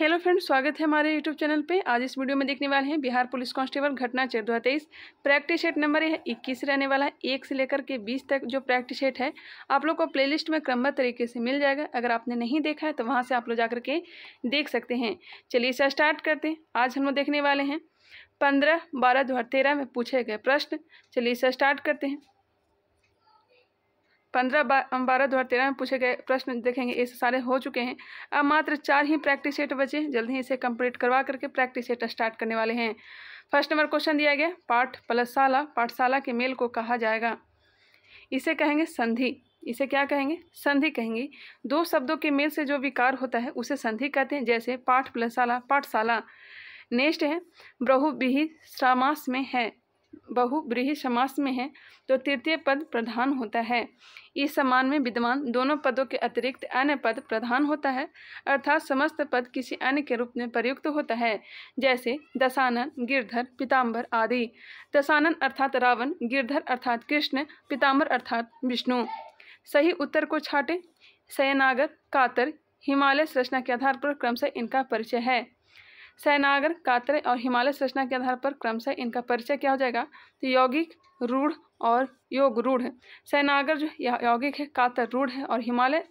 hello friends स्वागत है हमारे यूट्यूब चैनल पे आज इस वीडियो में देखने वाले हैं बिहार पुलिस कांस्टेबल घटना चेर दो प्रैक्टिस शेट नंबर इक्कीस रहने वाला है एक से लेकर के बीस तक जो प्रैक्टिस शेट है आप लोग को प्लेलिस्ट में क्रमबद्ध तरीके से मिल जाएगा अगर आपने नहीं देखा है तो वहाँ से आप लोग जाकर के देख सकते हैं चलिए इसे स्टार्ट करते हैं आज हम लोग देखने वाले हैं पंद्रह बारह दो में पूछे गए प्रश्न चलिए इसे स्टार्ट करते हैं पंद्रह बारह दो हज़ार तेरह में पूछे गए प्रश्न देखेंगे ये सारे हो चुके हैं अब मात्र चार ही प्रैक्टिस सेट बचे जल्द ही इसे कंप्लीट करवा करके प्रैक्टिस सेट स्टार्ट करने वाले हैं फर्स्ट नंबर क्वेश्चन दिया गया पाठ प्लसशाला पाठशाला के मेल को कहा जाएगा इसे कहेंगे संधि इसे क्या कहेंगे संधि कहेंगे दो शब्दों के मेल से जो विकार होता है उसे संधि कहते हैं जैसे पाठ प्लसाला पाठशाला नेक्स्ट है ब्रहुबिही श्रामास में है बहुब्रीही समास में है तो तृतीय पद प्रधान होता है इस समान में विद्वान दोनों पदों के अतिरिक्त अन्य पद प्रधान होता है अर्थात समस्त पद किसी अन्य के रूप में प्रयुक्त होता है जैसे दशानन गिरधर पिताम्बर आदि दशानन अर्थात रावण गिरधर अर्थात कृष्ण पिताम्बर अर्थात विष्णु सही उत्तर को छाटे सयनागर कातर हिमालय संरचना के आधार पर क्रमशः इनका परिचय है सैनागर कातरे और हिमालय संरचना के आधार पर क्रमशः इनका परिचय क्या हो जाएगा तो यौगिक रूढ़ और योग रूढ़ है सैनागर जो यौगिक है कातर रूढ़ है और हिमालय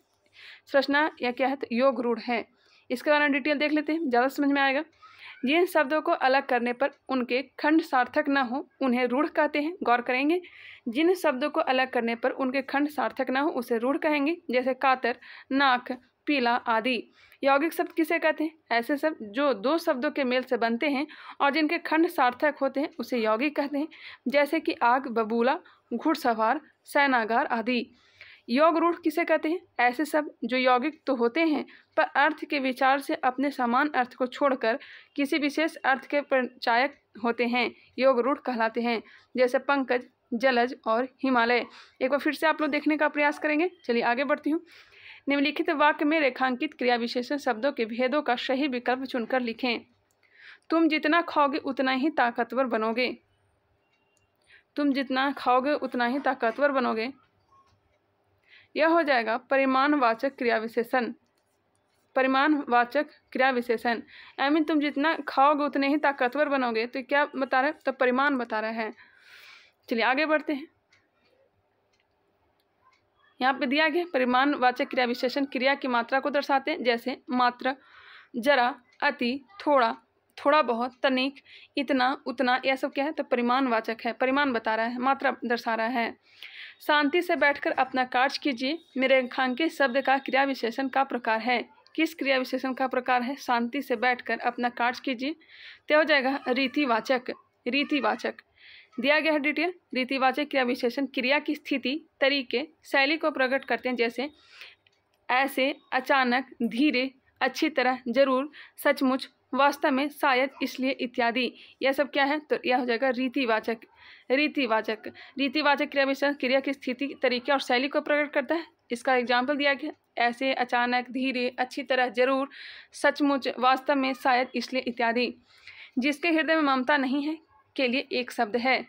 संरचना या क्या है तो योग रूढ़ है इसके बारे में डिटेल देख लेते हैं ज़्यादा समझ में आएगा जिन शब्दों को अलग करने पर उनके खंड सार्थक न हो उन्हें रूढ़ कहते हैं गौर करेंगे जिन शब्दों को अलग करने पर उनके खंड सार्थक न हो उसे रूढ़ कहेंगे जैसे कातर नाक पीला आदि यौगिक शब्द किसे कहते हैं ऐसे शब्द जो दो शब्दों के मेल से बनते हैं और जिनके खंड सार्थक होते हैं उसे यौगिक कहते हैं जैसे कि आग बबूला घुड़सवार सेनागार आदि योग रूढ़ किसे कहते हैं ऐसे शब्द जो यौगिक तो होते हैं पर अर्थ के विचार से अपने समान अर्थ को छोड़कर किसी विशेष अर्थ के प्रचायक होते हैं योग रूढ़ कहलाते हैं जैसे पंकज जलज और हिमालय एक बार फिर से आप लोग देखने का प्रयास करेंगे चलिए आगे बढ़ती हूँ निम्नलिखित वाक्य में रेखांकित क्रिया विशेषण शब्दों के भेदों का सही विकल्प चुनकर लिखें तुम जितना खाओगे उतना ही ताकतवर बनोगे तुम जितना खाओगे उतना ही ताकतवर बनोगे यह हो जाएगा परिमाणवाचक क्रिया विशेषण परिमाणवाचक क्रिया विशेषण आई मीन तुम जितना खाओगे उतने ही ताकतवर बनोगे तो क्या बता रहे तो परिमाण बता रहे हैं चलिए आगे बढ़ते हैं यहाँ पे दिया गया परिमाण वाचक क्रिया विशेषण क्रिया की मात्रा को दर्शाते हैं जैसे मात्र जरा अति थोड़ा थोड़ा बहुत तनिक इतना उतना यह सब क्या है तो परिमाण वाचक है परिमाण बता रहा है मात्रा दर्शा रहा है शांति से बैठकर अपना कार्य कीजिए मेरे अंखांकित शब्द का क्रिया विशेषण का प्रकार है किस क्रिया विशेषण का प्रकार है शांति से बैठकर अपना कार्य कीजिए तो हो जाएगा रीतिवाचक रीतिवाचक दिया गया है डिटेल रीतिवाचक क्रिया विशेषण क्रिया की स्थिति तरीके शैली को प्रकट करते हैं जैसे ऐसे अचानक धीरे अच्छी तरह जरूर सचमुच वास्तव में शायद इसलिए इत्यादि यह सब क्या है तो यह हो जाएगा रीतिवाचक रीतिवाचक रीतिवाचक क्रिया विशेषण क्रिया की स्थिति तरीके और शैली को प्रकट करता है इसका एग्जाम्पल दिया गया ऐसे अचानक धीरे अच्छी तरह जरूर सचमुच वास्तव में शायद इसलिए इत्यादि जिसके हृदय में ममता नहीं है के लिए एक शब्द है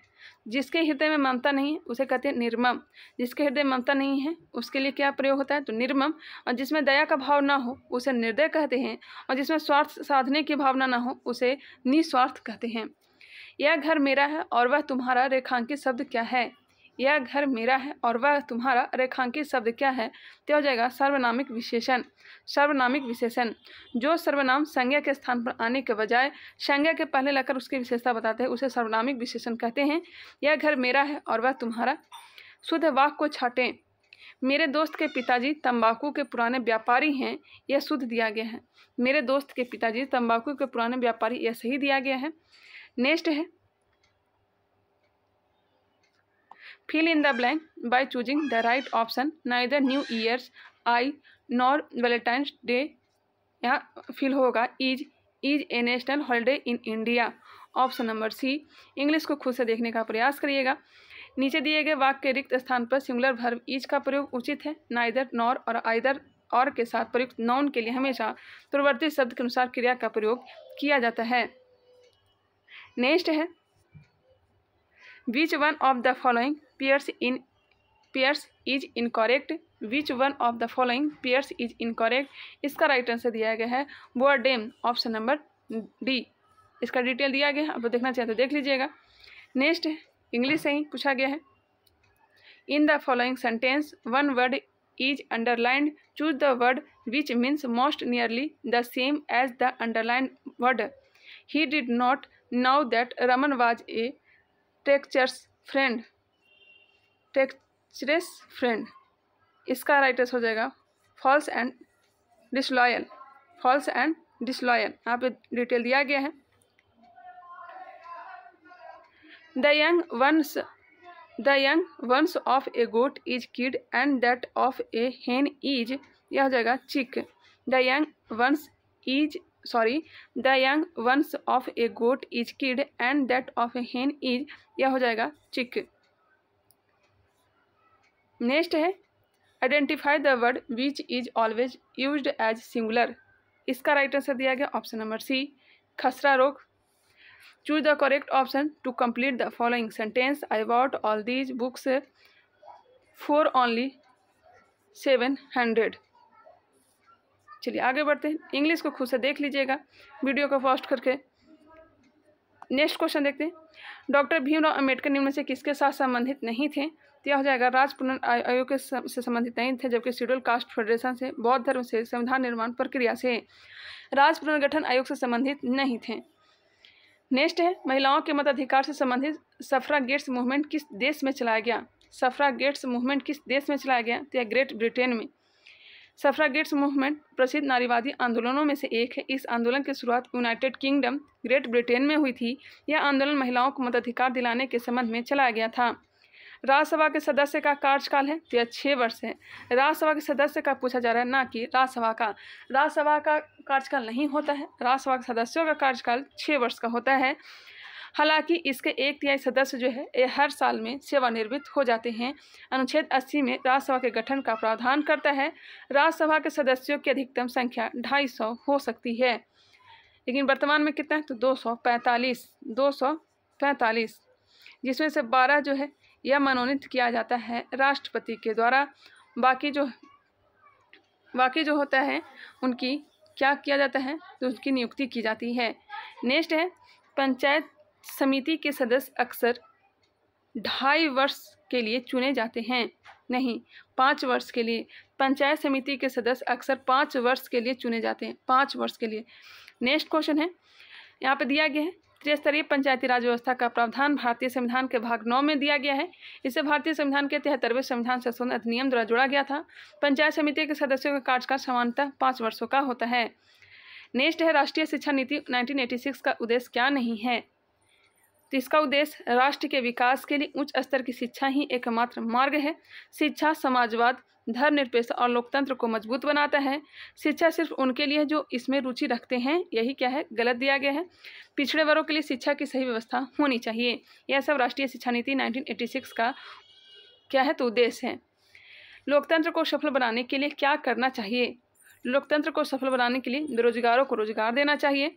जिसके हृदय में ममता नहीं है उसे कहते हैं निर्मम जिसके हृदय ममता नहीं है उसके लिए क्या प्रयोग होता है तो निर्मम और जिसमें दया का भाव ना हो उसे निर्दय कहते हैं और जिसमें स्वार्थ साधने की भावना ना हो उसे निस्वार्थ कहते हैं यह घर मेरा है और वह तुम्हारा रेखांकित शब्द क्या है यह घर मेरा है और वह तुम्हारा रेखांकित शब्द क्या है तो हो जाएगा सर्वनामिक विशेषण सर्वनामिक विशेषण जो सर्वनाम संज्ञा के स्थान पर आने के बजाय संज्ञा के पहले लगकर उसकी विशेषता बताते हैं उसे सर्वनामिक विशेषण कहते हैं यह घर मेरा है और वह तुम्हारा शुद्ध वाक को छाटें मेरे दोस्त के पिताजी तंबाकू के पुराने व्यापारी हैं यह शुद्ध दिया गया है मेरे दोस्त के पिताजी तंबाकू के पुराने व्यापारी यह सही दिया गया है नेक्स्ट है fill in the blank by choosing the right option neither new year's i nor valentine's day यहाँ फिल होगा is is a national holiday in India option number C English को खुद से देखने का प्रयास करिएगा नीचे दिए गए वाक्य के रिक्त स्थान पर सिंगुलर भर्व इज का प्रयोग उचित है नाइदर इधर नॉर और आइदर और के साथ प्रयुक्त नॉन के लिए हमेशा प्रवर्तित शब्द के अनुसार क्रिया का प्रयोग किया जाता है नेक्स्ट है which one of the following pairs in pairs is incorrect which one of the following pairs is incorrect इसका राइट आंसर दिया गया है वो डेम ऑप्शन नंबर डी इसका डिटेल दिया गया है आप देखना चाहते तो देख लीजिएगा नेक्स्ट इंग्लिश से ही पूछा गया है in the following sentence one word is underlined choose the word which means most nearly the same as the underlined word he did not know that Raman was a teacher's friend teacher's friend इसका right answer हो जाएगा false and disloyal false and disloyal यहाँ पे detail दिया गया है the young ones the young ones of a goat is kid and that of a hen is यह हो जाएगा chick the young ones is sorry the young ones of a goat is kid and that of a hen is यह हो जाएगा chick next है identify the word which is always use as singular इसका right answer दिया गया option number C खसरा रोग choose the correct option to complete the following sentence I what all these books for only seven hundred चलिए आगे बढ़ते हैं English को खुद से देख लीजिएगा वीडियो को फास्ट करके नेक्स्ट क्वेश्चन देखते हैं डॉक्टर भीमराव अम्बेडकर निम्न से किसके साथ संबंधित नहीं थे तो हो जाएगा राज्य पुनर् आयोग के से संबंधित नहीं थे जबकि शेड्यूल कास्ट फेडरेशन से बौद्ध धर्म से संविधान निर्माण प्रक्रिया से राज्य पुनर्गठन आयोग से संबंधित नहीं थे नेक्स्ट है महिलाओं के मताधिकार से संबंधित सफरा गेट्स मूवमेंट किस देश में चलाया गया सफरा गेट्स मूवमेंट किस देश में चलाया गया तो ग्रेट ब्रिटेन में सफरा गेट्स मूवमेंट प्रसिद्ध नारीवादी आंदोलनों में से एक है इस आंदोलन की शुरुआत यूनाइटेड किंगडम ग्रेट ब्रिटेन में हुई थी यह आंदोलन महिलाओं को मताधिकार दिलाने के संबंध में चलाया गया था राज्यसभा के सदस्य का कार्यकाल है तो यह छः वर्ष है राज्यसभा के सदस्य का पूछा जा रहा है ना कि राज्यसभा का राज्यसभा का कार्यकाल नहीं होता है राज्यसभा के सदस्यों का कार्यकाल छः वर्ष का होता है हालांकि इसके एक तिहाई सदस्य जो है ये हर साल में सेवानिवृत्त हो जाते हैं अनुच्छेद 80 में राज्यसभा के गठन का प्रावधान करता है राज्यसभा के सदस्यों की अधिकतम संख्या 250 हो सकती है लेकिन वर्तमान में कितना है तो 245 245 जिसमें से 12 जो है यह मनोनीत किया जाता है राष्ट्रपति के द्वारा बाकी जो बाकी जो होता है उनकी क्या किया जाता है तो उसकी नियुक्ति की जाती है नेक्स्ट है पंचायत समिति के सदस्य अक्सर ढाई वर्ष के लिए चुने जाते हैं नहीं पाँच वर्ष के लिए पंचायत समिति के सदस्य अक्सर पाँच वर्ष के लिए चुने जाते हैं पाँच वर्ष के लिए नेक्स्ट क्वेश्चन है यहाँ पे दिया गया है त्रिस्तरीय पंचायती राज व्यवस्था का प्रावधान भारतीय संविधान के भाग नौ में दिया गया है इसे भारतीय संविधान के तिहत्तरवें संविधान संशोधन अधिनियम द्वारा जोड़ा गया था पंचायत समिति के सदस्यों का कार्यकाल समानता पाँच वर्षों का होता है नेक्स्ट है राष्ट्रीय शिक्षा नीति 1986 का उद्देश्य क्या नहीं है जिसका तो इसका उद्देश्य राष्ट्र के विकास के लिए उच्च स्तर की शिक्षा ही एकमात्र मार्ग है शिक्षा समाजवाद धर्मनिरपेक्ष और लोकतंत्र को मजबूत बनाता है शिक्षा सिर्फ उनके लिए जो इसमें रुचि रखते हैं यही क्या है गलत दिया गया है पिछड़े वर्गों के लिए शिक्षा की सही व्यवस्था होनी चाहिए यह सब राष्ट्रीय शिक्षा नीति नाइनटीन का क्या है तो उद्देश्य है लोकतंत्र को सफल बनाने के लिए क्या करना चाहिए लोकतंत्र को सफल बनाने के लिए बेरोजगारों को रोजगार देना चाहिए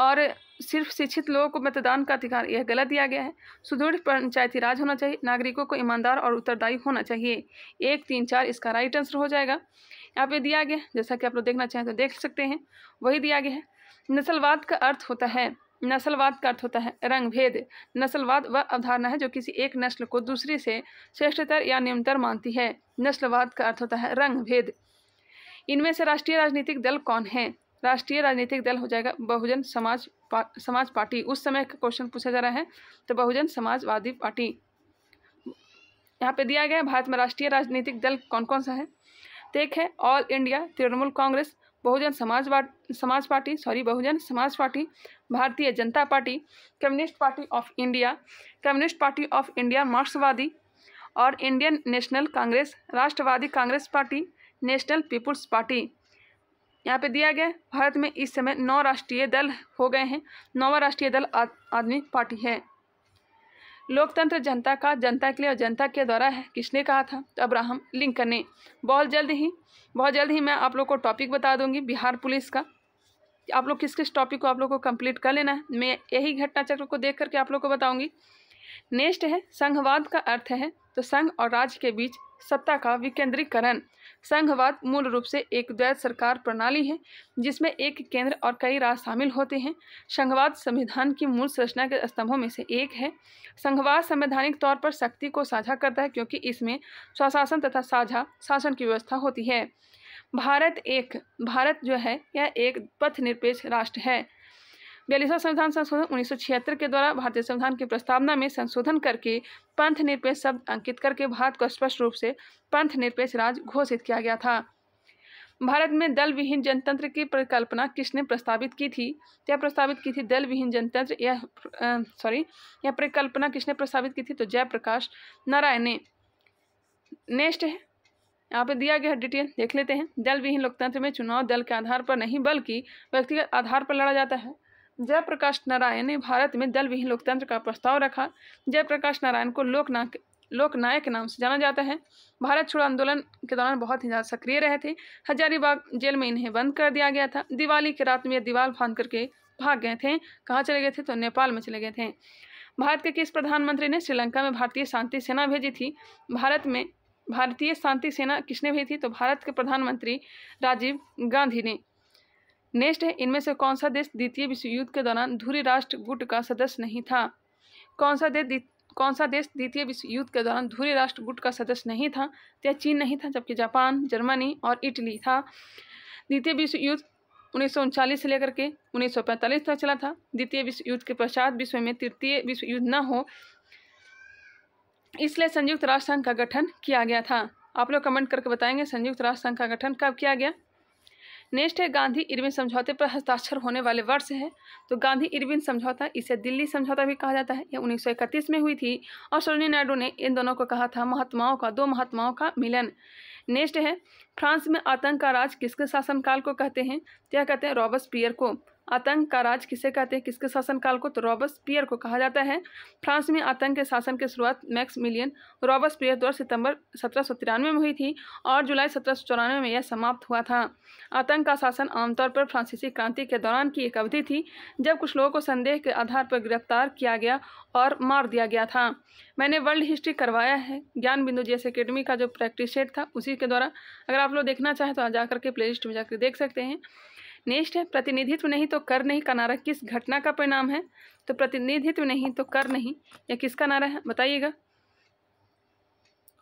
और सिर्फ शिक्षित लोगों को मतदान का अधिकार यह गलत दिया गया है सुदृढ़ पंचायती राज होना चाहिए नागरिकों को ईमानदार और उत्तरदायी होना चाहिए एक तीन चार इसका राइट आंसर हो जाएगा यहाँ पे दिया गया जैसा कि आप लोग देखना चाहें तो देख सकते हैं वही दिया गया है नस्लवाद का अर्थ होता है नस्लवाद का अर्थ होता है रंग भेद नस्लवाद वह अवधारणा है जो किसी एक नस्ल को दूसरी से श्रेष्ठतर या निम्नतर मानती है नस्लवाद का अर्थ होता है रंग भेद इनमें से राष्ट्रीय राजनीतिक दल कौन है राष्ट्रीय राजनीतिक दल हो जाएगा बहुजन समाज पा, समाज पार्टी उस समय का क्वेश्चन पूछा जा रहा है तो बहुजन समाजवादी पार्टी यहाँ पे दिया गया भारत में राष्ट्रीय राजनीतिक दल कौन कौन सा है तो एक है All India Trinamool Congress Bahujan Samaj Samaj Party sorry Bahujan Samaj Party Bharatiya Janata Party Communist Party of India Communist Party of India मार्क्सवादी और Indian National Congress Rashtravadi Congress Party National People's Party यहाँ पे दिया गया भारत में इस समय नौ राष्ट्रीय दल हो गए हैं नौवा राष्ट्रीय दल आदमी पार्टी है लोकतंत्र जनता का जनता के लिए और जनता के द्वारा है किसने कहा था तो अब्राहम लिंकन ने बहुत जल्द ही बहुत जल्द ही मैं आप लोग को टॉपिक बता दूंगी बिहार पुलिस का आप लोग किस किस टॉपिक को आप लोग को कंप्लीट कर लेना है मैं यही घटना चक्र को देख करके आप लोग को बताऊंगी नेक्स्ट है संघवाद का अर्थ है तो संघ और राज्य के बीच सत्ता का विकेंद्रीकरण संघवाद मूल रूप से एक द्वैत सरकार प्रणाली है जिसमें एक केंद्र और कई राज्य शामिल होते हैं संघवाद संविधान की मूल संरचना के स्तंभों में से एक है संघवाद संवैधानिक तौर पर शक्ति को साझा करता है क्योंकि इसमें स्वशासन तथा साझा शासन की व्यवस्था होती है भारत एक भारत जो है यह एक पथ निरपेक्ष राष्ट्र है बयालीसवां संविधान संशोधन उन्नीस के द्वारा भारतीय संविधान की प्रस्तावना में संशोधन करके पंथ निरपेक्ष शब्द अंकित करके भारत को स्पष्ट रूप से पंथ निरपेक्ष राज घोषित किया गया था भारत में दल विहीन जनतंत्र की परिकल्पना किसने प्रस्तावित की थी क्या प्रस्तावित की थी दल विहीन जनतंत्र यह सॉरी यह परिकल्पना किसने प्रस्तावित की थी तो जयप्रकाश नारायण ने नेक्स्ट है यहाँ पे दिया गया डिटेल देख लेते हैं दल विहीन लोकतंत्र में चुनाव दल के आधार पर नहीं बल्कि व्यक्तिगत आधार पर लड़ा जाता है जयप्रकाश नारायण ने भारत में दल विहीन लोकतंत्र का प्रस्ताव रखा जयप्रकाश नारायण को लोकनायक लोकनायक के नाम से जाना जाता है भारत छोड़ो आंदोलन के दौरान बहुत ही ज़्यादा सक्रिय रहे थे हजारीबाग जेल में इन्हें बंद कर दिया गया था दिवाली के रात में दीवार फांद करके भाग गए थे कहाँ चले गए थे तो नेपाल में चले गए थे भारत के किस प्रधानमंत्री ने श्रीलंका में भारतीय शांति सेना भेजी थी भारत में भारतीय शांति सेना किसने भेजी थी तो भारत के प्रधानमंत्री राजीव गांधी ने नेक्स्ट है इनमें से कौन सा देश द्वितीय विश्व युद्ध के दौरान धुरी राष्ट्र गुट का सदस्य नहीं था कौन सा देश कौन सा देश द्वितीय विश्व युद्ध के दौरान धुरी राष्ट्र गुट का सदस्य नहीं था या चीन नहीं था जबकि जापान जर्मनी और इटली था द्वितीय विश्व युद्ध उन्नीस से लेकर के उन्नीस तक चला था द्वितीय विश्व युद्ध के पश्चात विश्व में तृतीय विश्व युद्ध न हो इसलिए संयुक्त राष्ट्र संघ का गठन किया गया था आप लोग कमेंट करके बताएंगे संयुक्त राष्ट्र संघ का गठन कब किया गया नेक्स्ट है गांधी इरविन समझौते पर हस्ताक्षर होने वाले वर्ष है तो गांधी इरविन समझौता इसे दिल्ली समझौता भी कहा जाता है यह उन्नीस में हुई थी और सोनिया नायडू ने इन दोनों को कहा था महात्माओं का दो महात्माओं का मिलन नेक्स्ट है फ्रांस में आतंक का राज किसके शासनकाल को कहते हैं क्या कहते हैं रॉबर्स पियर को आतंक का राज किसे कहते हैं किसके शासनकाल को तो रॉबर्स पियर को कहा जाता है फ्रांस में आतंक के शासन की शुरुआत मैक्स मिलियन रॉबर्स पियर द्वारा सितंबर सत्रह में हुई थी और जुलाई सत्रह में यह समाप्त हुआ था आतंक का शासन आमतौर पर फ्रांसीसी क्रांति के दौरान की एक अवधि थी जब कुछ लोगों को संदेह के आधार पर गिरफ्तार किया गया और मार दिया गया था मैंने वर्ल्ड हिस्ट्री करवाया है ज्ञान बिंदु जी अकेडमी का जो प्रैक्टिस सेट था उसी के द्वारा अगर आप लोग देखना चाहें तो जाकर के प्ले लिस्ट में जाकर देख सकते हैं नेक्स्ट है प्रतिनिधित्व नहीं तो कर नहीं का नारा किस घटना का परिणाम है तो प्रतिनिधित्व नहीं तो कर नहीं या किसका नारा है बताइएगा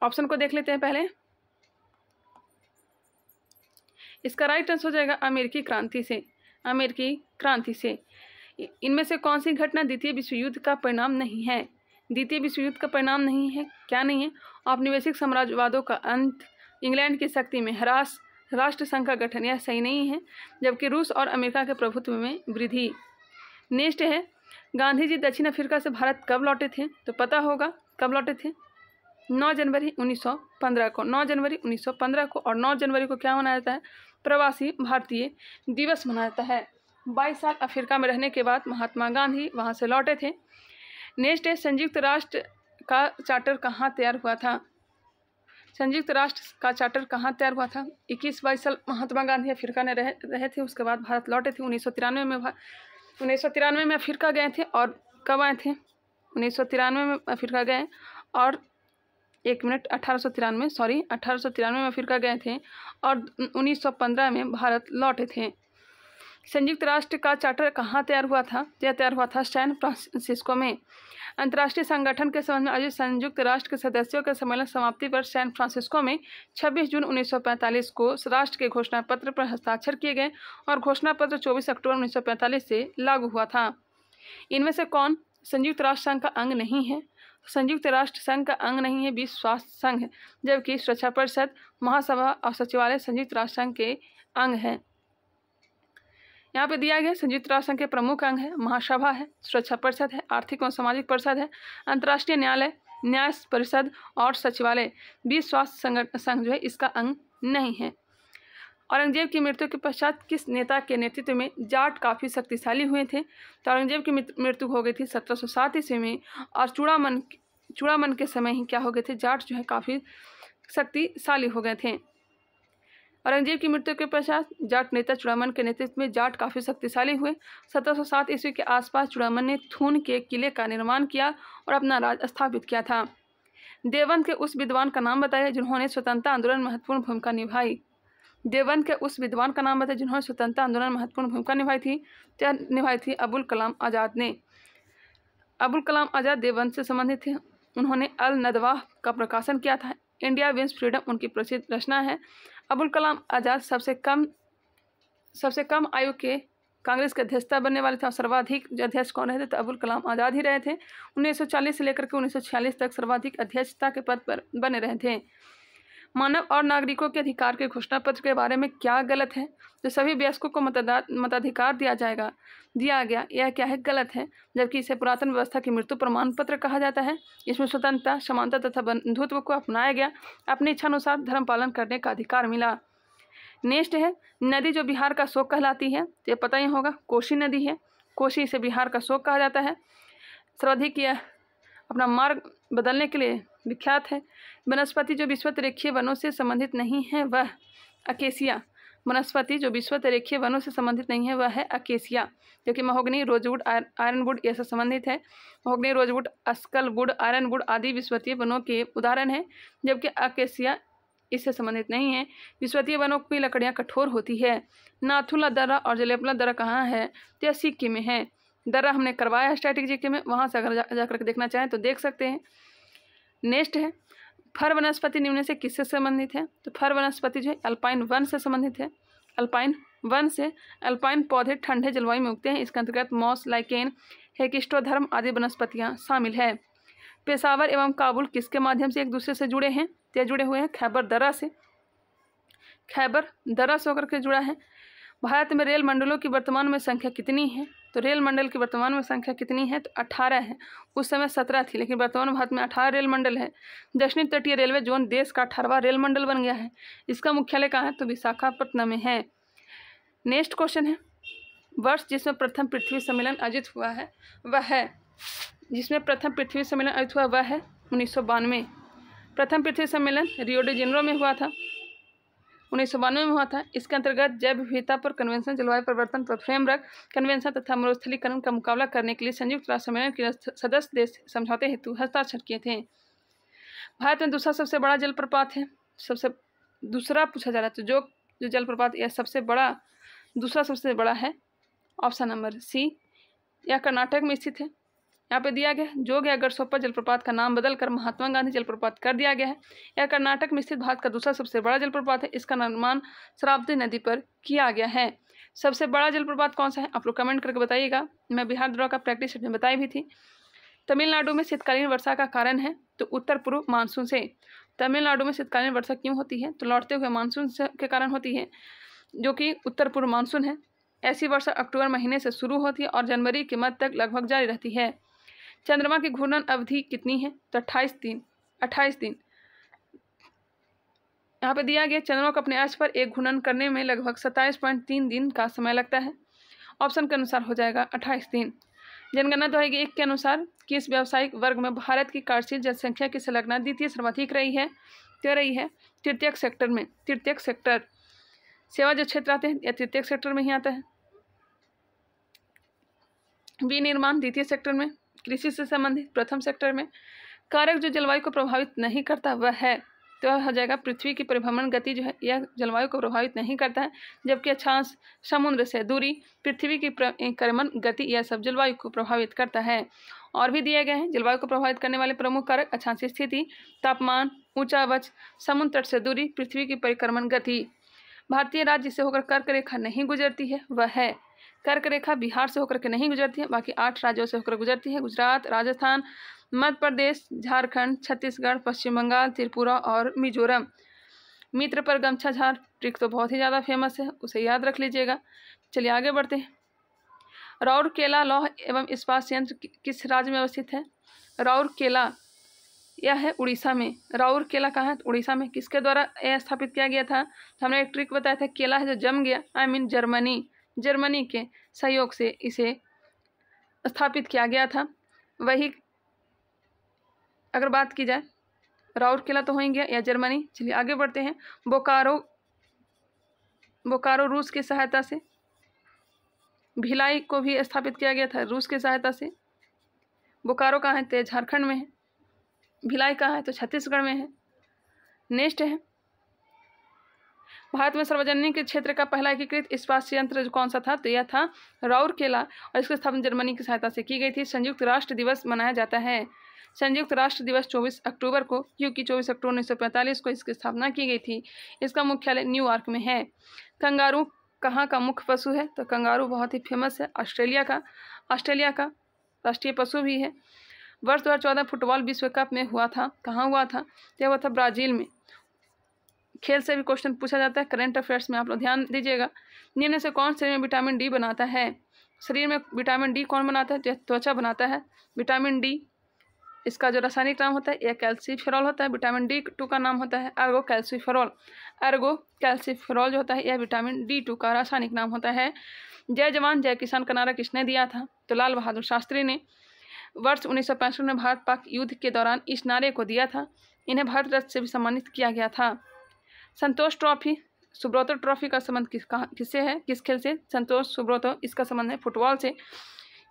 ऑप्शन को देख लेते हैं पहले इसका राइट आंसर हो जाएगा अमेरिकी क्रांति से अमेरिकी क्रांति से इनमें से कौन सी घटना द्वितीय विश्व युद्ध का परिणाम नहीं है द्वितीय विश्व युद्ध का परिणाम नहीं है क्या नहीं है औपनिवेशिक साम्राज्यवादों का अंत इंग्लैंड की शक्ति में ह्रास राष्ट्र संघ का गठन यह सही नहीं है जबकि रूस और अमेरिका के प्रभुत्व में वृद्धि नेक्स्ट है गांधी जी दक्षिण अफ्रीका से भारत कब लौटे थे तो पता होगा कब लौटे थे 9 जनवरी 1915 को 9 जनवरी 1915 को और 9 जनवरी को क्या मनाया जाता है प्रवासी भारतीय दिवस मनाया जाता है बाईस साल अफ्रीका में रहने के बाद महात्मा गांधी वहाँ से लौटे थे नेक्स्ट है संयुक्त राष्ट्र का चार्टर कहाँ तैयार हुआ था संयुक्त राष्ट्र का चार्टर कहाँ तैयार हुआ था इक्कीस बाईस साल महात्मा गांधी अफ्रीका में रह रहे थे उसके बाद भारत लौटे थे उन्नीस सौ तिरानवे में उन्नीस सौ तिरानवे में अफ्रीका गए थे और कब आए थे उन्नीस सौ तिरानवे में अफ्रीका गए और एक मिनट अठारह सौ तिरानवे सॉरी अठारह सौ तिरानवे में अफ्रीका गए थे और उन्नीस सौ पंद्रह में भारत लौटे थे संयुक्त राष्ट्र का चार्टर कहाँ तैयार हुआ था यह तैयार हुआ था सैन फ्रांसिस्को में अंतर्राष्ट्रीय संगठन के संबंध में आयोजित संयुक्त राष्ट्र के सदस्यों के सम्मेलन समाप्ति पर सैन फ्रांसिस्को में 26 जून 1945 को राष्ट्र के घोषणा पत्र पर हस्ताक्षर किए गए और घोषणा पत्र 24 अक्टूबर 1945 से लागू हुआ था इनमें से कौन संयुक्त राष्ट्र संघ का अंग नहीं है संयुक्त राष्ट्र संघ का अंग नहीं है विश्व स्वास्थ्य संघ जबकि सुरक्षा परिषद महासभा और सचिवालय संयुक्त राष्ट्र संघ के अंग हैं यहाँ पे दिया गया संयुक्त राष्ट्र संघ के प्रमुख अंग है महासभा है सुरक्षा परिषद है आर्थिक और सामाजिक परिषद है अंतर्राष्ट्रीय न्यायालय न्याय परिषद और सचिवालय भी स्वास्थ्य संघ जो है इसका अंग नहीं है औरंगजेब की मृत्यु के पश्चात किस नेता के नेतृत्व में जाट काफ़ी शक्तिशाली हुए थे तो औरंगजेब की मृत्यु हो गई थी सत्रह सौ सात ईस्वी में और चूड़ामन चूड़ामन के समय ही क्या हो गए थे जाट जो है काफ़ी शक्तिशाली हो गए थे औरंगजेब की मृत्यु के पश्चात जाट नेता चुड़ामन के नेतृत्व में जाट काफ़ी शक्तिशाली हुए 1707 ईस्वी के आसपास चुड़ामन ने थून के किले का निर्माण किया और अपना राज स्थापित किया था देवंत के उस विद्वान का नाम बताया जिन्होंने स्वतंत्रता आंदोलन महत्वपूर्ण भूमिका निभाई देवंत के उस विद्वान का नाम बताया जिन्होंने स्वतंत्रता आंदोलन महत्वपूर्ण भूमिका निभाई थी क्या निभाई थी अबुल कलाम आज़ाद ने अबुल कलाम आज़ाद देवंत से संबंधित थे उन्होंने अल नदवाह का प्रकाशन किया था इंडिया विंस फ्रीडम उनकी प्रसिद्ध रचना है अबुल कलाम आज़ाद सबसे कम सबसे कम आयु के कांग्रेस के अध्यक्षता बनने वाले थे और सर्वाधिक अध्यक्ष कौन रहे थे तो अबुल कलाम आज़ाद ही रहे थे 1940 से लेकर के 1946 तक सर्वाधिक अध्यक्षता के पद पर बने रहे थे मानव और नागरिकों के अधिकार के घोषणा पत्र के बारे में क्या गलत है जो सभी वयस्कों को मतदान मताधिकार दिया जाएगा दिया गया यह क्या है गलत है जबकि इसे पुरातन व्यवस्था की मृत्यु प्रमाण पत्र कहा जाता है इसमें स्वतंत्रता समानता तथा बंधुत्व को अपनाया गया अपनी इच्छानुसार धर्म पालन करने का अधिकार मिला नेक्स्ट है नदी जो बिहार का शोक कहलाती है तो यह पता ही होगा कोशी नदी है कोशी इसे बिहार का शोक कहा जाता है सर्वाधिक यह अपना मार्ग बदलने के लिए विख्यात है वनस्पति जो विश्वत रेखीय वनों से संबंधित नहीं है वह अकेसिया वनस्पति जो विश्वत रेखीय वनों से संबंधित नहीं है वह है अकेसिया जो कि महोगनी रोजवुड आयरन ये सब संबंधित है महोगनी रोजवुड आयरन वुड आदि विश्वतीय वनों के उदाहरण हैं जबकि अकेसिया इससे संबंधित नहीं है विश्वतीय वनों की लकड़ियाँ कठोर होती है नाथुला दर्रा और जलेपला दर्रा कहाँ है तो यह सिक्किम में है दर्रा हमने करवाया है स्टैटिक में वहाँ से अगर जा, जा करके देखना चाहें तो देख सकते हैं नेक्स्ट है फर वनस्पति निम्न से किससे संबंधित है तो फर वनस्पति जो है अल्पाइन वन से संबंधित है अल्पाइन वन से अल्पाइन पौधे ठंडे जलवायु में उगते हैं इसके अंतर्गत मॉस लाइकेन हेकिस्टोधर्म आदि वनस्पतियाँ शामिल है पेशावर एवं काबुल किसके माध्यम से एक दूसरे से जुड़े हैं ते तो जुड़े हुए हैं खैबर दरा से खैबर दरा से होकर के जुड़ा है भारत में रेल मंडलों की वर्तमान में संख्या कितनी है तो रेल मंडल की वर्तमान में संख्या कितनी है तो अठारह है उस समय सत्रह थी लेकिन वर्तमान भारत में अठारह रेल मंडल है दक्षिणी तटीय रेलवे जोन देश का अठारहवा रेल मंडल बन गया है इसका मुख्यालय कहाँ है तो विशाखापट्टनम में है नेक्स्ट क्वेश्चन है वर्ष जिसमें प्रथम पृथ्वी सम्मेलन आयोजित हुआ है वह है जिसमें प्रथम पृथ्वी सम्मेलन आयोजित हुआ वह है उन्नीस प्रथम पृथ्वी सम्मेलन रियो डे जेनरो में हुआ था उन्नीस सौ बानवे में हुआ था इसके अंतर्गत जैव विविधता पर कन्वेंशन जलवायु परिवर्तन पर फ्रेमवर्क कन्वेंशन तथा मरुस्थलीकरण का मुकाबला करने के लिए संयुक्त राष्ट्र सम्मेलन के सदस्य देश समझौते हेतु हस्ताक्षर किए थे भारत में दूसरा सबसे बड़ा जलप्रपात है सबसे दूसरा पूछा जा रहा है तो जो जो जलप्रपात यह सबसे बड़ा दूसरा सबसे बड़ा है ऑप्शन नंबर सी यह कर्नाटक में स्थित है यहाँ पे दिया गया जो गया सोपा जलप्रपात का नाम बदलकर महात्मा गांधी जलप्रपात कर दिया गया है यह कर्नाटक में स्थित भारत का दूसरा सबसे बड़ा जलप्रपात है इसका निर्माण शराब्दी नदी पर किया गया है सबसे बड़ा जलप्रपात कौन सा है आप लोग कमेंट करके बताइएगा मैं बिहार दौरा का प्रैक्टिस सेट में बताई भी थी तमिलनाडु में शीतकालीन वर्षा का कारण है तो उत्तर पूर्व मानसून से तमिलनाडु में शीतकालीन वर्षा क्यों होती है तो लौटते हुए मानसून के कारण होती है जो कि उत्तर पूर्व मानसून है ऐसी वर्षा अक्टूबर महीने से शुरू होती है और जनवरी के मध्य तक लगभग जारी रहती है चंद्रमा की घूर्णन अवधि कितनी है तो अट्ठाईस दिन अट्ठाईस दिन यहाँ पे दिया गया चंद्रमा को अपने आज पर एक घूर्णन करने में लगभग सत्ताईस पॉइंट तीन दिन का समय लगता है ऑप्शन के अनुसार हो जाएगा अट्ठाईस दिन जनगणना दो तो हज़ार एक के अनुसार किस व्यावसायिक वर्ग में भारत की कार्यशील जनसंख्या की संलग्न द्वितीय सर्वाधिक रही है तय रही है तृतीय सेक्टर में तृतीय सेक्टर सेवा जो क्षेत्र आते हैं या तृतीय सेक्टर में ही आता है विनिर्माण द्वितीय सेक्टर में कृषि से संबंधित प्रथम सेक्टर में कारक जो जलवायु को प्रभावित नहीं करता वह है तो हो जाएगा पृथ्वी की परिभ्रमण गति जो है यह जलवायु को प्रभावित नहीं करता है जबकि अक्षांश समुद्र से दूरी पृथ्वी की परिक्रमण गति यह सब जलवायु को प्रभावित करता है और भी दिए गए हैं जलवायु को प्रभावित करने वाले प्रमुख कारक अक्षांश स्थिति तापमान वच समुद्र तट से दूरी पृथ्वी की परिक्रमण गति भारतीय राज्य से होकर कर्क रेखा नहीं गुजरती है वह है कर्क रेखा बिहार से होकर के नहीं गुजरती है बाकी आठ राज्यों से होकर गुजरती है गुजरात राजस्थान मध्य प्रदेश झारखंड छत्तीसगढ़ पश्चिम बंगाल त्रिपुरा और मिजोरम मित्र पर गमछा झार ट्रिक तो बहुत ही ज़्यादा फेमस है उसे याद रख लीजिएगा चलिए आगे बढ़ते हैं राउरकेला लौह एवं इस्पात संयंत्र किस राज्य में अवस्थित है राउर केला यह है उड़ीसा में केला कहाँ है तो उड़ीसा में किसके द्वारा यह स्थापित किया गया था तो हमने एक ट्रिक बताया था केला है जो जम गया I I mean mean, Germany Germany के सहयोग से इसे स्थापित किया गया था वही अगर बात की जाए राउर किला तो हो ही गया या जर्मनी चलिए आगे बढ़ते हैं बोकारो बोकारो रूस की सहायता से भिलाई को भी स्थापित किया गया था रूस की सहायता से बोकारो कहाँ है तो झारखंड में है भिलाई कहाँ है तो छत्तीसगढ़ में है नेक्स्ट है भारत में सार्वजनिक क्षेत्र का पहला एकीकृत इस्पात यंत्र कौन सा था तो यह था राउर केला और इसकी स्थापना जर्मनी की सहायता से की गई थी संयुक्त राष्ट्र दिवस मनाया जाता है संयुक्त राष्ट्र दिवस 24 अक्टूबर को क्योंकि 24 अक्टूबर 1945 को इसकी स्थापना की गई थी इसका मुख्यालय न्यूयॉर्क में है कंगारू कहाँ का मुख्य पशु है तो कंगारू बहुत ही फेमस है ऑस्ट्रेलिया का ऑस्ट्रेलिया का राष्ट्रीय पशु भी है वर्ष दो फुटबॉल विश्व कप में हुआ था कहाँ हुआ था तो यह हुआ था ब्राज़ील में खेल से भी क्वेश्चन पूछा जाता है करंट अफेयर्स में आप लोग ध्यान दीजिएगा निम्न से कौन शरीर में विटामिन डी बनाता है शरीर में विटामिन डी कौन बनाता है त्वचा बनाता है विटामिन डी इसका जो रासायनिक नाम होता है यह कैल्सीफेरॉल होता है विटामिन डी टू का नाम होता है अर्गो कैल्सीफेरॉल अर्गो कैल्सीफेरॉल जो होता है यह विटामिन डी टू का रासायनिक नाम होता है जय जवान जय किसान का नारा किसने दिया था तो लाल बहादुर शास्त्री ने वर्ष उन्नीस में भारत पाक युद्ध के दौरान इस नारे को दिया था इन्हें भारत रत्न से भी सम्मानित किया गया था संतोष ट्रॉफी सुब्रोतो ट्रॉफी का संबंध किस कहाँ किससे है किस खेल से संतोष सुब्रोतो इसका संबंध है फुटबॉल से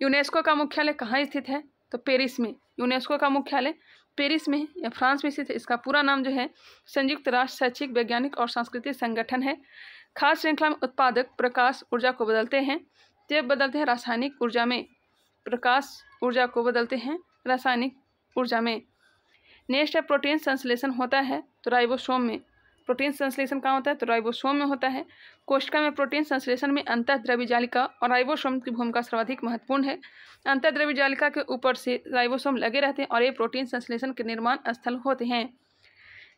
यूनेस्को का मुख्यालय कहाँ स्थित है तो पेरिस में यूनेस्को का मुख्यालय पेरिस में या फ्रांस में स्थित है इसका पूरा नाम जो है संयुक्त राष्ट्र शैक्षिक वैज्ञानिक और सांस्कृतिक संगठन है खास श्रृंखला में उत्पादक प्रकाश ऊर्जा को बदलते हैं जब बदलते हैं रासायनिक ऊर्जा में प्रकाश ऊर्जा को बदलते हैं रासायनिक ऊर्जा में नेक्स्ट है प्रोटीन संश्लेषण होता है तो राइबोसोम में प्रोटीन संश्लेषण कहाँ होता है तो राइबोसोम में होता है कोशिका में प्रोटीन संश्लेषण में अंतः द्रव्य जालिका और राइबोसोम की भूमिका सर्वाधिक महत्वपूर्ण है अंतः द्रव्य जालिका के ऊपर से राइबोसोम लगे रहते हैं और ये प्रोटीन संश्लेषण के निर्माण स्थल होते हैं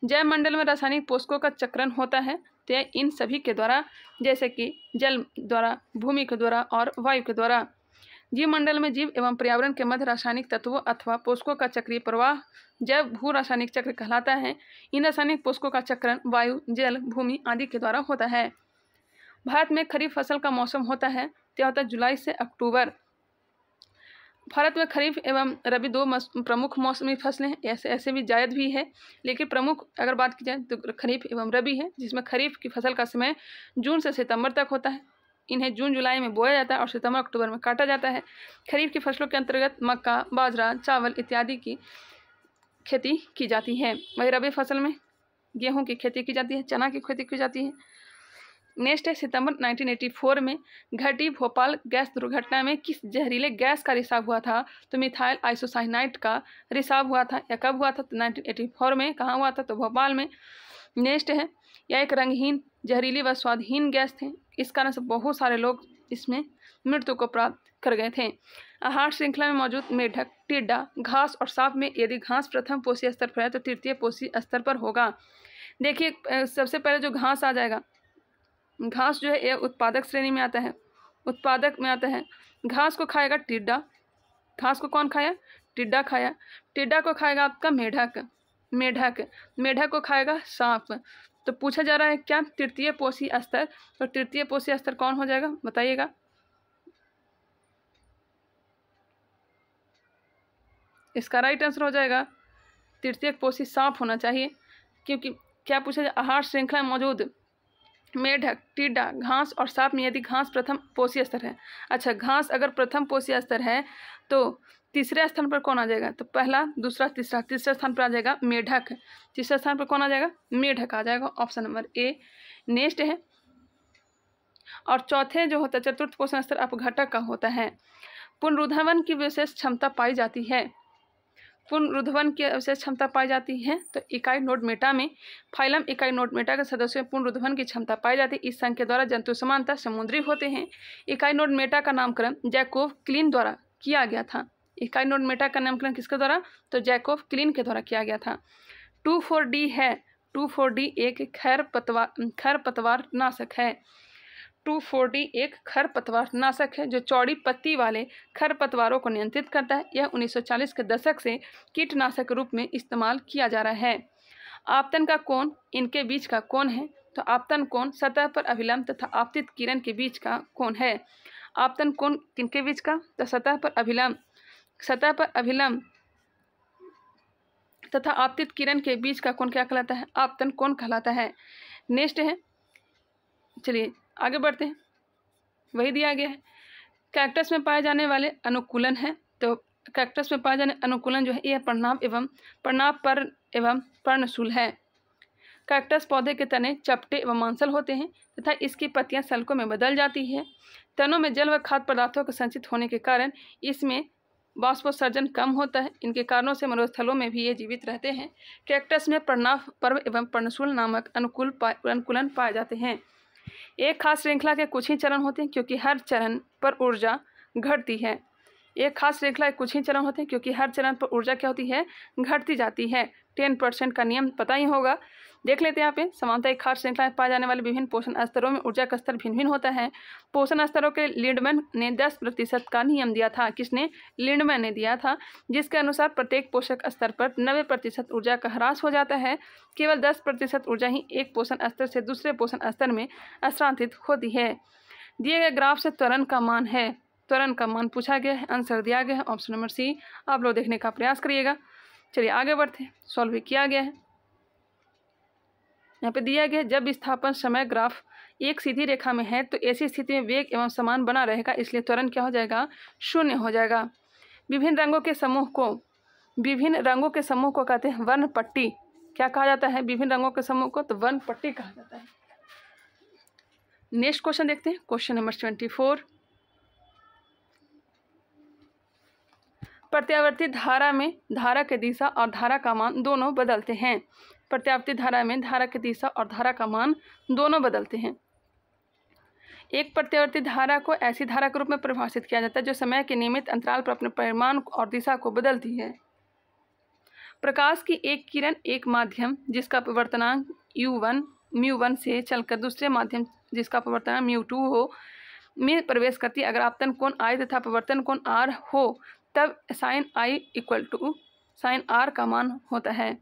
जैव मंडल में रासायनिक पोषकों का चक्रण होता है तो इन सभी के द्वारा जैसे कि जल द्वारा भूमि के द्वारा और वायु के द्वारा जीवमंडल में जीव एवं पर्यावरण के मध्य रासायनिक तत्वों अथवा पोषकों का चक्रीय प्रवाह जैव भू रासायनिक चक्र कहलाता है इन रासायनिक पोषकों का चक्रण वायु जल भूमि आदि के द्वारा होता है भारत में खरीफ फसल का मौसम होता है यह होता है जुलाई से अक्टूबर भारत में खरीफ एवं रबी दो प्रमुख मौसमी फसलें हैं ऐसे ऐसे भी जायद भी है लेकिन प्रमुख अगर बात की जाए तो खरीफ एवं रबी है जिसमें खरीफ की फसल का समय जून से सितंबर तक होता है इन्हें जून जुलाई में बोया जाता है और सितंबर अक्टूबर में काटा जाता है खरीफ की फसलों के अंतर्गत मक्का बाजरा चावल इत्यादि की खेती की जाती है वही रबी फसल में गेहूं की खेती की जाती है चना की खेती की जाती है नेक्स्ट है सितंबर 1984 में घटी भोपाल गैस दुर्घटना में किस जहरीले गैस का रिसाव हुआ था तो मिथाइल आइसोसाइनाइट का रिसाव हुआ था या कब हुआ था तो 1984 में कहाँ हुआ था तो भोपाल में नेक्स्ट है यह एक रंगहीन जहरीली व स्वादहीन गैस थे इस कारण से बहुत सारे लोग इसमें मृत्यु को प्राप्त कर गए थे आहार श्रृंखला में मौजूद मेढक टिड्डा घास और सांप में यदि घास प्रथम पोषी स्तर पर है तो तृतीय पोषी स्तर पर होगा देखिए सबसे पहले जो घास आ जाएगा घास जो है यह उत्पादक श्रेणी में आता है उत्पादक में आता है घास को खाएगा टिड्डा घास को कौन खाया टिड्डा खाया टिड्डा को खाएगा आपका मेढक मेढक मेढक को खाएगा सांप तो पूछा जा रहा है क्या तृतीय पोषी स्तर तो तृतीय पोषी स्तर कौन हो जाएगा बताइएगा इसका राइट आंसर हो जाएगा तृतीय पोषी सांप होना चाहिए क्योंकि क्या पूछा जाए आहार श्रृंखला मौजूद मेढक टिड्डा घास और सांप में यदि घास प्रथम पोषी स्तर है अच्छा घास अगर प्रथम पोषी स्तर है तो तीसरे स्थान पर कौन आ जाएगा तो पहला दूसरा तीसरा तीसरे स्थान पर आ जाएगा मेढक तीसरे स्थान पर कौन आ जाएगा मेढक आ जाएगा ऑप्शन नंबर ए नेक्स्ट है और चौथे जो होता है चतुर्थ पोषण स्तर अपघटक का होता है पुनरुद्धवन की विशेष क्षमता पाई जाती है पुनरुद्धवन की विशेष क्षमता पाई जाती है तो इकाई नोट मेटा में फाइलम इकाई नोट मेटा के सदस्यों में पुनरुद्धवन की क्षमता पाई जाती है इस संघ के द्वारा जंतु समानता समुद्री होते हैं इकाई नोट मेटा का नामकरण जैकोव क्लीन द्वारा किया गया था इकाई नोट मेटा का नामकरण किसके द्वारा तो जैकोफ क्लीन के द्वारा किया गया था टू फोर डी है टू फोर डी एक खैर पतवार खैर पतवार नाशक है टू फोर डी एक खर पतवार नाशक है जो चौड़ी पत्ती वाले खर पतवारों को नियंत्रित करता है यह 1940 के दशक से कीटनाशक रूप में इस्तेमाल किया जा रहा है आपतन का कोण इनके बीच का कोण है तो आपतन कोण सतह पर अभिलंब तथा आपतित किरण के बीच का कोण है आपतन कोण किनके बीच का तो सतह पर अभिलंब सतह पर अभिलंब तथा आपतित किरण के बीच का कोण क्या कहलाता है आपतन कोण कहलाता है नेक्स्ट है चलिए आगे बढ़ते हैं वही दिया गया है कैक्टस में पाए जाने वाले अनुकूलन है तो कैक्टस में पाए जाने अनुकूलन जो है यह प्रणाम एवं प्रणाम पर एवं पर्णशूल है कैक्टस पौधे के तने चपटे एवं मांसल होते हैं तथा इसकी पत्तियां सलकों में बदल जाती है तनों में जल व खाद्य पदार्थों के संचित होने के कारण इसमें बाष्पोत्सर्जन कम होता है इनके कारणों से मरुस्थलों में भी ये जीवित रहते हैं कैक्टस में प्रणाव पर्व एवं प्रणशूल नामक अनुकूल पा, अनुकूलन पाए जाते हैं एक खास श्रृंखला के कुछ ही चरण होते हैं क्योंकि हर चरण पर ऊर्जा घटती है एक खास श्रृंखला के कुछ ही चरण होते हैं क्योंकि हर चरण पर ऊर्जा क्या होती है घटती जाती है टेन परसेंट का नियम पता ही होगा देख लेते हैं आप समानता एक खास श्रृंखला में पाए जाने वाले विभिन्न पोषण स्तरों में ऊर्जा का स्तर भिन्न भिन्न होता है पोषण स्तरों के लिंडमैन ने दस प्रतिशत का नियम दिया था किसने लिंडमैन ने दिया था जिसके अनुसार प्रत्येक पोषक स्तर पर नब्बे प्रतिशत ऊर्जा का ह्रास हो जाता है केवल दस प्रतिशत ऊर्जा ही एक पोषण स्तर से दूसरे पोषण स्तर में स्थानांतरित होती है दिए गए ग्राफ से त्वरण का मान है त्वरण का मान पूछा गया है आंसर दिया गया है ऑप्शन नंबर सी आप लोग देखने का प्रयास करिएगा चलिए आगे बढ़ते सॉल्व भी किया गया है यहाँ पे दिया गया जब विस्थापन समय ग्राफ एक सीधी रेखा में है तो ऐसी स्थिति में वेग एवं समान बना रहेगा इसलिए त्वरण क्या हो जाएगा शून्य हो जाएगा विभिन्न रंगों के समूह को विभिन्न रंगों के समूह को कहते हैं वर्ण पट्टी क्या कहा जाता है विभिन्न रंगों के समूह को तो वर्ण पट्टी कहा जाता है नेक्स्ट क्वेश्चन देखते हैं क्वेश्चन नंबर ट्वेंटी फोर प्रत्यावर्ती धारा में धारा की दिशा और धारा का मान दोनों बदलते हैं प्रत्यावर्ती धारा में धारा की दिशा और धारा का मान दोनों बदलते हैं एक प्रत्यावर्ती धारा को ऐसी धारा के रूप में परिभाषित किया जाता है जो समय के नियमित अंतराल पर अपने परिमाण और दिशा को बदलती है प्रकाश की एक किरण एक माध्यम जिसका परिवर्तनांक यू वन म्यू वन से चलकर दूसरे माध्यम जिसका परिवर्तनांक म्यू टू हो में प्रवेश करती है अगर आपतन कोण आई तथा परिवर्तन कोण आर हो तब sine i equal to sine r का मान होता है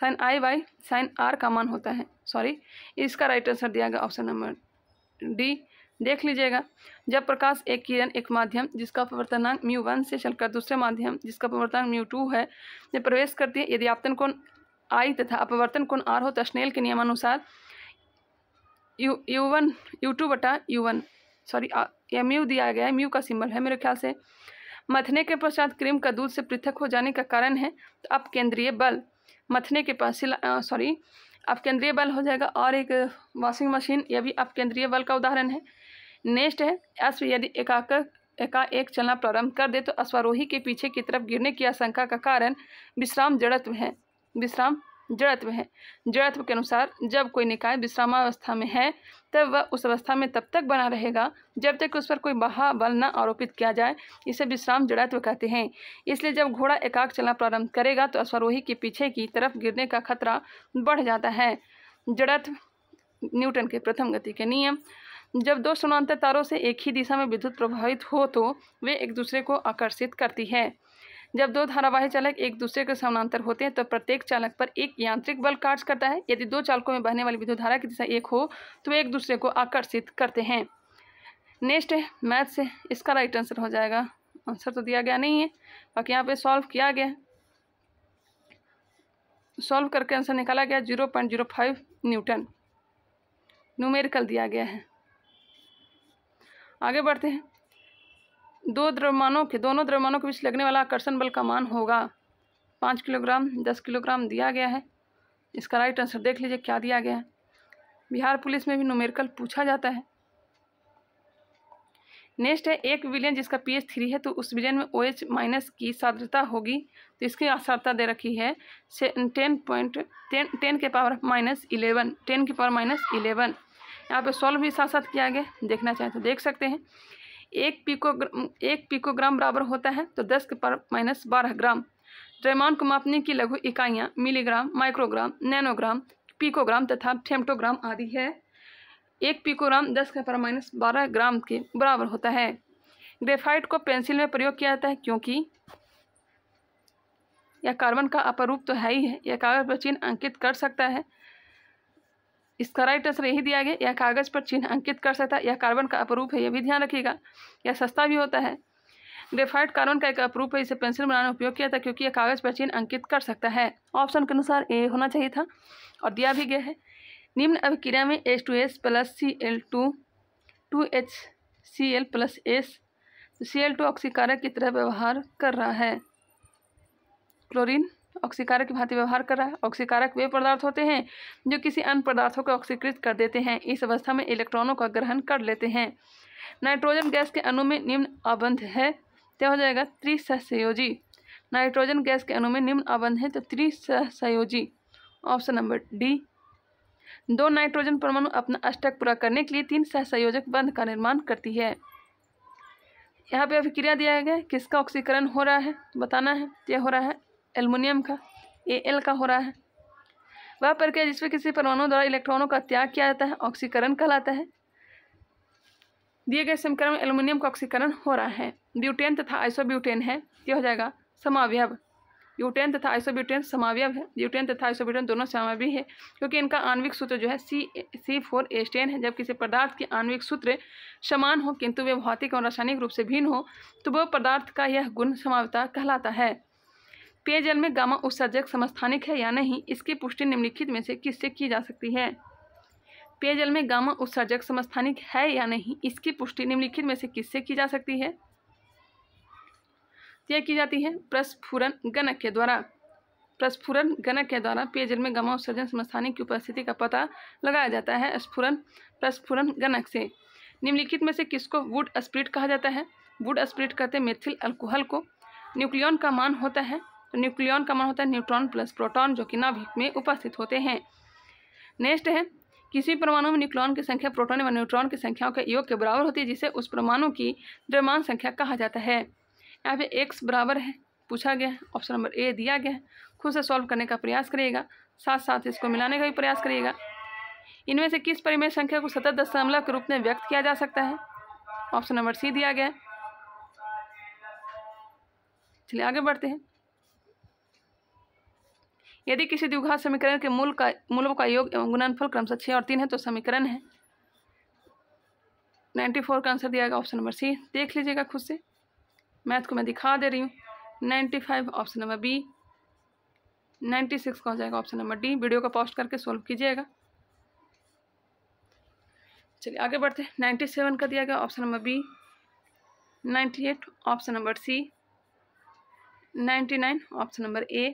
sine i by sine r का मान होता है सॉरी इसका राइट आंसर दिया गया ऑप्शन नंबर डी देख लीजिएगा जब प्रकाश एक किरण एक माध्यम जिसका परिवर्तनांक म्यू वन से चलकर दूसरे माध्यम जिसका परिवर्तनांक म्यू टू है में प्रवेश करती है यदि आपतन कोण आई तथा अपवर्तन कोण आर हो तो स्नेल के नियमानुसार u u one u two बटा यू वन सॉरी यह म्यू दिया गया है म्यू का सिंबल है मेरे ख्याल से मथने के पश्चात क्रीम का दूध से पृथक हो जाने का कारण है तो अब केंद्रीय बल मथने के पास सॉरी केंद्रीय बल हो जाएगा और एक वॉशिंग मशीन यह भी केंद्रीय बल का उदाहरण है नेक्स्ट है अश्व यदि एकाक एका एक चलना प्रारंभ कर दे तो अश्वारोही के पीछे की तरफ गिरने की आशंका का कारण विश्राम जड़त्व है विश्राम जड़त्व है जड़त्व के अनुसार जब कोई निकाय विश्रामावस्था में है तब वह उस अवस्था में तब तक बना रहेगा जब तक उस पर कोई बहा बल न आरोपित किया जाए इसे विश्राम जड़त्व कहते हैं इसलिए जब घोड़ा एकाक चलना प्रारंभ करेगा तो अश्वरोही के पीछे की तरफ गिरने का खतरा बढ़ जाता है जड़त्व न्यूटन के प्रथम गति के नियम जब दो समानांतर तारों से एक ही दिशा में विद्युत प्रभावित हो तो वे एक दूसरे को आकर्षित करती है जब दो धारावाहिक चालक एक दूसरे के समानांतर होते हैं तो प्रत्येक चालक पर एक यांत्रिक बल कार्य करता है यदि दो चालकों में बहने वाली विद्युत धारा की दिशा एक हो तो एक दूसरे को आकर्षित करते हैं नेक्स्ट है मैथ से इसका राइट आंसर हो जाएगा आंसर तो दिया गया नहीं है बाकी यहाँ पे सॉल्व किया गया सॉल्व करके आंसर निकाला गया zero point zero five newton numerical दिया गया है आगे बढ़ते हैं दो द्रव्यमानों के दोनों द्रव्यमानों के बीच लगने वाला आकर्षण बल का मान होगा पाँच किलोग्राम दस किलोग्राम दिया गया है इसका राइट आंसर देख लीजिए क्या दिया गया है बिहार पुलिस में भी नोमेरिकल पूछा जाता है नेक्स्ट है एक विलियन जिसका पीएच थ्री है तो उस विलियन में ओ एच माइनस की सार्द्रता होगी तो इसकी सान्द्रता दे रखी है से टेन पॉइंट टेन टेन के पावर माइनस इलेवन टेन की पावर माइनस इलेवन यहाँ पे सॉल्व भी साथ साथ किया गया देखना चाहें तो देख सकते हैं एक पिकोग्राम एक पिकोग्राम बराबर होता है तो दस के पर माइनस बारह ग्राम द्रव्यमान को मापने की लघु इकाइयाँ मिलीग्राम माइक्रोग्राम नैनोग्राम पिकोग्राम तथा फेमटोग्राम आदि है एक पिकोग्राम दस के पर माइनस बारह ग्राम के बराबर होता है ग्रेफाइट को पेंसिल में प्रयोग किया जाता है क्योंकि यह कार्बन का अपरूप तो है ही है यह कागज पर चिन्ह अंकित कर सकता है इसका राइट आंसर यही दिया गया यह कागज़ पर चिन्ह अंकित कर सकता है यह कार्बन का अपरूप है यह भी ध्यान रखिएगा यह सस्ता भी होता है ग्रेफाइट कार्बन का एक अपरूप है इसे पेंसिल बनाने में उपयोग किया था क्योंकि यह कागज़ पर चिन्ह अंकित कर सकता है ऑप्शन के अनुसार ए होना चाहिए था और दिया भी गया है निम्न अभिक्रिया में H two S plus C L two two H C L plus S C L two ऑक्सीकारक की तरह व्यवहार कर रहा है क्लोरीन ऑक्सीकारक की भांति व्यवहार कर रहा है ऑक्सीकारक वे पदार्थ होते हैं जो किसी अन्य पदार्थों को ऑक्सीकृत कर देते हैं इस अवस्था में इलेक्ट्रॉनों का ग्रहण कर लेते हैं नाइट्रोजन गैस के अणु में निम्न आबंध है क्या हो जाएगा त्रिसहसयोजी नाइट्रोजन गैस के अणु में निम्न आबंध है तो त्रिसहसयोजी ऑप्शन नंबर डी दो नाइट्रोजन परमाणु अपना अष्टक पूरा करने के लिए तीन सहसंयोजक बंध का निर्माण करती है यहाँ पे अभिक्रिया दिया गया किसका ऑक्सीकरण हो रहा है बताना है यह हो रहा है एलमिनियम का ए एल का हो रहा है वह प्रक्रिया जिसमें किसी परमाणु द्वारा इलेक्ट्रॉनों का त्याग किया जाता है ऑक्सीकरण कहलाता है दिए गए समीकरण में एल्युमिनियम का ऑक्सीकरण हो रहा है ब्यूटेन तथा आइसोब्यूटेन है यह हो जाएगा समावयव ब्यूटेन तथा आइसोब्यूटेन समावयव है ब्यूटेन तथा आइसोब्यूटेन दोनों समावी है क्योंकि इनका आणविक सूत्र जो है C C four S ten है जब किसी पदार्थ के आणविक सूत्र समान हो किंतु वे भौतिक और रासायनिक रूप से भिन्न हो तो वह पदार्थ का यह गुण समावता कहलाता है पेयजल में गामा उत्सर्जक समस्थानिक है या नहीं इसकी पुष्टि निम्नलिखित में से किससे की जा सकती है पेयजल में गामा उत्सर्जक समस्थानिक है या नहीं इसकी पुष्टि निम्नलिखित में से किससे की जा सकती है यह की जाती है प्रस्फुरन गणक के द्वारा प्रस्फुरन गणक के द्वारा पेयजल में गामा उत्सर्जन समस्थानिक की उपस्थिति का पता लगाया जाता है स्फुरन प्रस्फुरन गणक से निम्नलिखित में से किसको वुड स्प्रिट कहा जाता है वुड स्प्रिट कहते हैं मेथिल अल्कोहल को न्यूक्लियन का मान होता है न्यूक्लियन का मान होता है न्यूट्रॉन प्लस प्रोटॉन जो कि नाभिक में उपस्थित होते हैं नेक्स्ट है किसी परमाणु में न्यूक्लॉन की संख्या प्रोटॉन एवं न्यूट्रॉन की संख्याओं के योग के बराबर होती है जिसे उस परमाणु की द्रव्यमान संख्या कहा जाता है यहाँ पे एक्स बराबर है पूछा गया ऑप्शन नंबर ए दिया गया है खुद से सॉल्व करने का प्रयास करिएगा साथ साथ इसको मिलाने का भी प्रयास करिएगा इनमें से किस परिमेय संख्या को सतत दशमलव के रूप में व्यक्त किया जा सकता है ऑप्शन नंबर सी दिया गया चलिए आगे बढ़ते हैं यदि किसी द्विघात समीकरण के मूल का मूलों का योग एवं गुणनफल क्रमशः छः और तीन है तो समीकरण है नाइन्टी फोर का आंसर दिया गया ऑप्शन नंबर सी देख लीजिएगा खुद से मैथ को मैं दिखा दे रही हूँ ninety five option number B ninety six का हो जाएगा ऑप्शन नंबर डी वीडियो को पॉस्ट करके सॉल्व कीजिएगा चलिए आगे बढ़ते हैं नाइन्टी सेवन का दिया गया option number B ninety eight option number C ninety nine option number A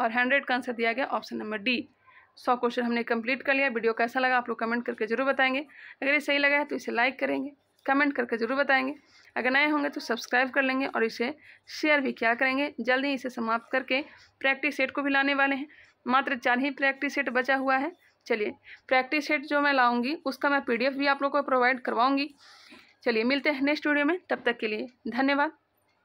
और हंड्रेड का आंसर दिया गया ऑप्शन नंबर डी सौ क्वेश्चन हमने कंप्लीट कर लिया वीडियो कैसा लगा आप लोग कमेंट करके जरूर बताएंगे अगर ये सही लगा है तो इसे लाइक करेंगे कमेंट करके जरूर बताएंगे अगर नए होंगे तो सब्सक्राइब कर लेंगे और इसे शेयर भी क्या करेंगे जल्द ही इसे समाप्त करके प्रैक्टिस सेट को भी लाने वाले हैं मात्र चार ही प्रैक्टिस सेट बचा हुआ है चलिए प्रैक्टिस सेट जो मैं लाऊंगी उसका मैं पीडीएफ भी आप लोग को प्रोवाइड करवाऊंगी चलिए मिलते हैं नेक्स्ट वीडियो में तब तक के लिए धन्यवाद